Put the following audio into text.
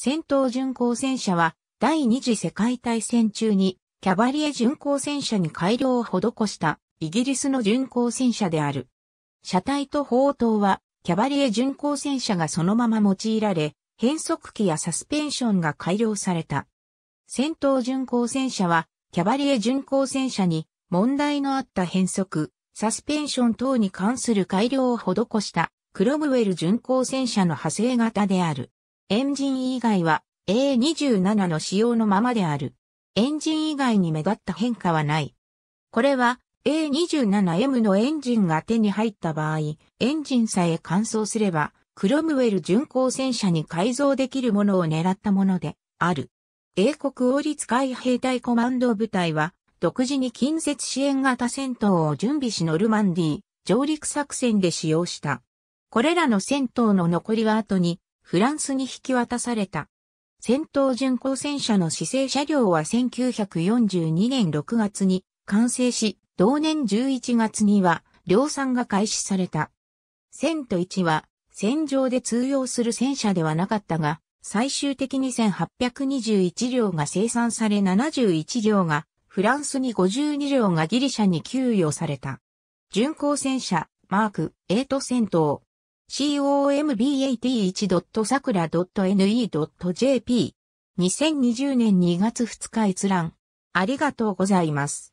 戦闘巡航戦車は第二次世界大戦中にキャバリエ巡航戦車に改良を施したイギリスの巡航戦車である。車体と砲塔はキャバリエ巡航戦車がそのまま用いられ、変速機やサスペンションが改良された。戦闘巡航戦車はキャバリエ巡航戦車に問題のあった変速、サスペンション等に関する改良を施したクロムウェル巡航戦車の派生型である。エンジン以外は A27 の仕様のままである。エンジン以外に目立った変化はない。これは A27M のエンジンが手に入った場合、エンジンさえ乾燥すれば、クロムウェル巡航戦車に改造できるものを狙ったものである。英国王立海兵隊コマンド部隊は、独自に近接支援型戦闘を準備しノルマンディー上陸作戦で使用した。これらの戦闘の残りは後にフランスに引き渡された。戦闘巡航戦車の姿勢車両は1942年6月に完成し、同年11月には量産が開始された。戦闘と1は戦場で通用する戦車ではなかったが、最終的に1821両が生産され71両がフランスに52両がギリシャに給与された。巡航戦車マーク8戦闘 combat.sakura.ne.jp2020 1年2月2日閲覧。ありがとうございます。